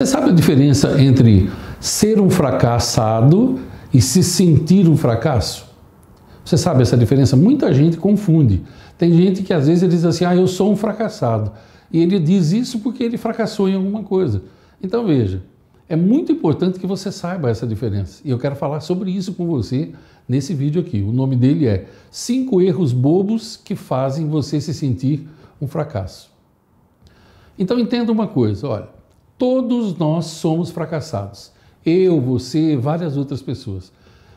Você sabe a diferença entre ser um fracassado e se sentir um fracasso? Você sabe essa diferença? Muita gente confunde. Tem gente que às vezes diz assim: ah, eu sou um fracassado. E ele diz isso porque ele fracassou em alguma coisa. Então veja, é muito importante que você saiba essa diferença. E eu quero falar sobre isso com você nesse vídeo aqui. O nome dele é Cinco Erros Bobos que Fazem Você Se Sentir um Fracasso. Então entenda uma coisa: olha. Todos nós somos fracassados. Eu, você, várias outras pessoas.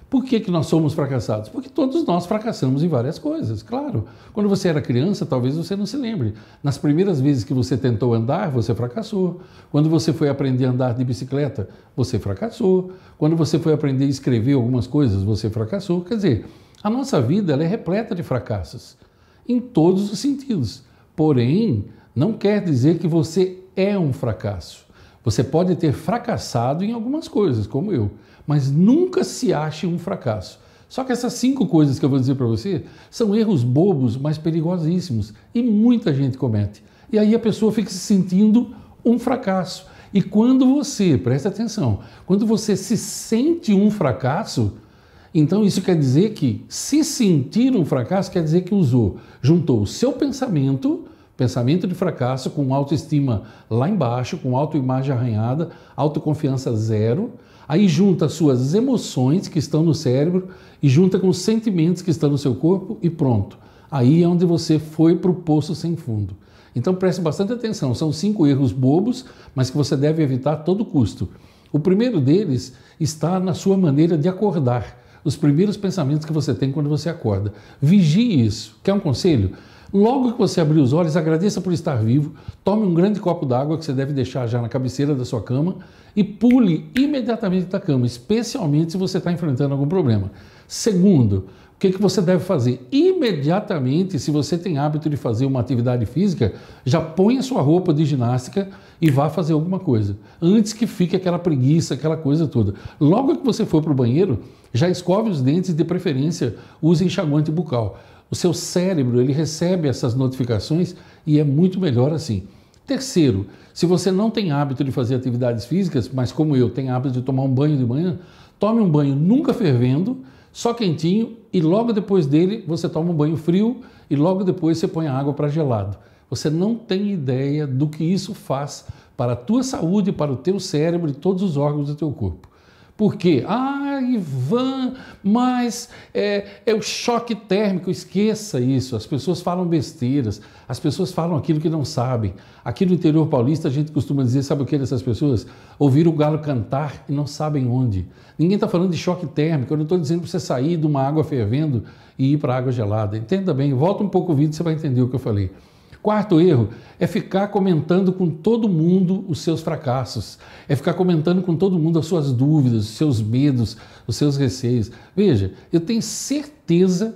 Por que, que nós somos fracassados? Porque todos nós fracassamos em várias coisas, claro. Quando você era criança, talvez você não se lembre. Nas primeiras vezes que você tentou andar, você fracassou. Quando você foi aprender a andar de bicicleta, você fracassou. Quando você foi aprender a escrever algumas coisas, você fracassou. Quer dizer, a nossa vida é repleta de fracassos, em todos os sentidos. Porém, não quer dizer que você é um fracasso. Você pode ter fracassado em algumas coisas, como eu, mas nunca se ache um fracasso. Só que essas cinco coisas que eu vou dizer para você são erros bobos, mas perigosíssimos e muita gente comete. E aí a pessoa fica se sentindo um fracasso. E quando você, presta atenção, quando você se sente um fracasso, então isso quer dizer que se sentir um fracasso quer dizer que usou, juntou o seu pensamento Pensamento de fracasso, com autoestima lá embaixo, com autoimagem arranhada, autoconfiança zero. Aí junta suas emoções que estão no cérebro e junta com os sentimentos que estão no seu corpo e pronto. Aí é onde você foi para o poço sem fundo. Então preste bastante atenção. São cinco erros bobos, mas que você deve evitar a todo custo. O primeiro deles está na sua maneira de acordar, os primeiros pensamentos que você tem quando você acorda. Vigie isso. Quer um conselho? Logo que você abrir os olhos, agradeça por estar vivo, tome um grande copo d'água que você deve deixar já na cabeceira da sua cama e pule imediatamente da cama, especialmente se você está enfrentando algum problema. Segundo, o que, que você deve fazer? Imediatamente, se você tem hábito de fazer uma atividade física, já põe a sua roupa de ginástica e vá fazer alguma coisa, antes que fique aquela preguiça, aquela coisa toda. Logo que você for para o banheiro, já escove os dentes e, de preferência, use enxaguante bucal. O seu cérebro ele recebe essas notificações e é muito melhor assim. Terceiro, se você não tem hábito de fazer atividades físicas, mas como eu tenho hábito de tomar um banho de manhã, tome um banho nunca fervendo, só quentinho e logo depois dele você toma um banho frio e logo depois você põe a água para gelado. Você não tem ideia do que isso faz para a tua saúde, para o teu cérebro e todos os órgãos do teu corpo. Por quê? Ah, Ivan, mas é, é o choque térmico. Esqueça isso. As pessoas falam besteiras, as pessoas falam aquilo que não sabem. Aqui no interior paulista a gente costuma dizer: sabe o que dessas pessoas? Ouviram o galo cantar e não sabem onde. Ninguém está falando de choque térmico. Eu não estou dizendo para você sair de uma água fervendo e ir para água gelada. Entenda bem, volta um pouco o vídeo, você vai entender o que eu falei. Quarto erro é ficar comentando com todo mundo os seus fracassos, é ficar comentando com todo mundo as suas dúvidas, os seus medos, os seus receios. Veja, eu tenho certeza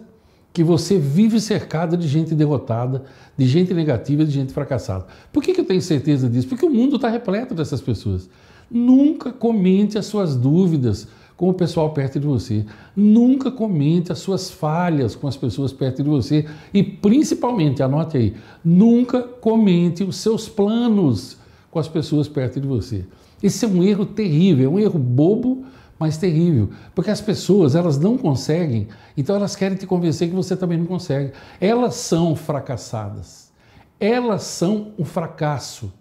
que você vive cercada de gente derrotada, de gente negativa, de gente fracassada. Por que eu tenho certeza disso? Porque o mundo está repleto dessas pessoas. Nunca comente as suas dúvidas com o pessoal perto de você. Nunca comente as suas falhas com as pessoas perto de você e, principalmente, anote aí, nunca comente os seus planos com as pessoas perto de você. Esse é um erro terrível, é um erro bobo, mas terrível, porque as pessoas elas não conseguem, então elas querem te convencer que você também não consegue. Elas são fracassadas. Elas são um fracasso.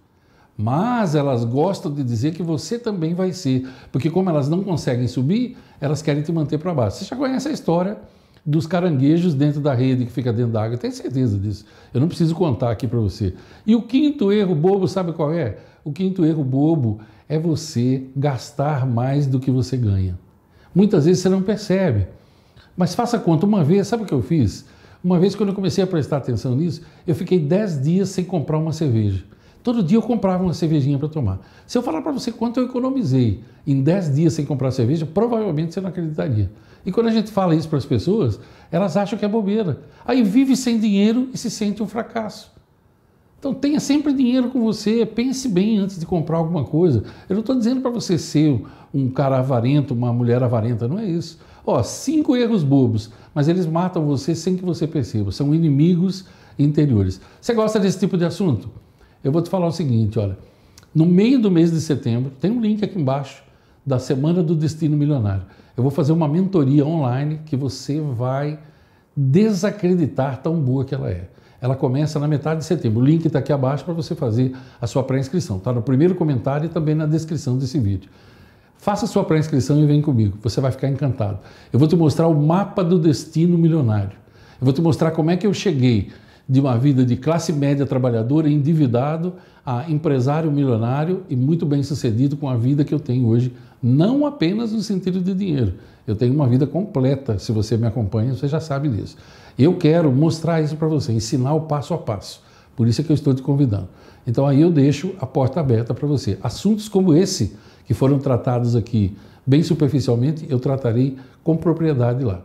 Mas elas gostam de dizer que você também vai ser, porque como elas não conseguem subir, elas querem te manter para baixo. Você já conhece a história dos caranguejos dentro da rede que fica dentro da água, tem certeza disso. Eu não preciso contar aqui para você. E o quinto erro bobo, sabe qual é? O quinto erro bobo é você gastar mais do que você ganha. Muitas vezes você não percebe. Mas faça conta, uma vez, sabe o que eu fiz? Uma vez quando eu comecei a prestar atenção nisso, eu fiquei 10 dias sem comprar uma cerveja. Todo dia eu comprava uma cervejinha para tomar. Se eu falar para você quanto eu economizei em 10 dias sem comprar cerveja, provavelmente você não acreditaria. E quando a gente fala isso para as pessoas, elas acham que é bobeira. Aí vive sem dinheiro e se sente um fracasso. Então tenha sempre dinheiro com você, pense bem antes de comprar alguma coisa. Eu não estou dizendo para você ser um cara avarento, uma mulher avarenta, não é isso. Ó, cinco erros bobos, mas eles matam você sem que você perceba. São inimigos interiores. Você gosta desse tipo de assunto? Eu vou te falar o seguinte, olha, no meio do mês de setembro, tem um link aqui embaixo da Semana do Destino Milionário. Eu vou fazer uma mentoria online que você vai desacreditar tão boa que ela é. Ela começa na metade de setembro. O link está aqui abaixo para você fazer a sua pré-inscrição. Está no primeiro comentário e também na descrição desse vídeo. Faça a sua pré-inscrição e vem comigo. Você vai ficar encantado. Eu vou te mostrar o mapa do destino milionário. Eu vou te mostrar como é que eu cheguei de uma vida de classe média trabalhadora endividado a empresário milionário e muito bem sucedido com a vida que eu tenho hoje, não apenas no sentido de dinheiro. Eu tenho uma vida completa. Se você me acompanha, você já sabe disso. Eu quero mostrar isso para você, ensinar o passo a passo. Por isso é que eu estou te convidando. Então aí eu deixo a porta aberta para você. Assuntos como esse, que foram tratados aqui bem superficialmente, eu tratarei com propriedade lá.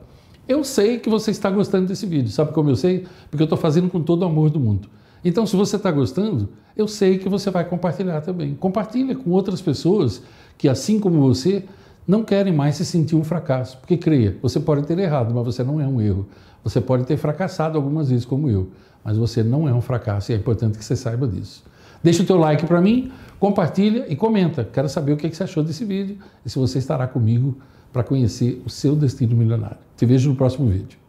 Eu sei que você está gostando desse vídeo. Sabe como eu sei? Porque eu estou fazendo com todo o amor do mundo. Então, se você está gostando, eu sei que você vai compartilhar também. Compartilha com outras pessoas que, assim como você, não querem mais se sentir um fracasso. Porque creia, você pode ter errado, mas você não é um erro. Você pode ter fracassado algumas vezes, como eu, mas você não é um fracasso e é importante que você saiba disso. Deixa o teu like para mim, compartilha e comenta. Quero saber o que você achou desse vídeo e se você estará comigo para conhecer o seu destino milionário. Te vejo no próximo vídeo.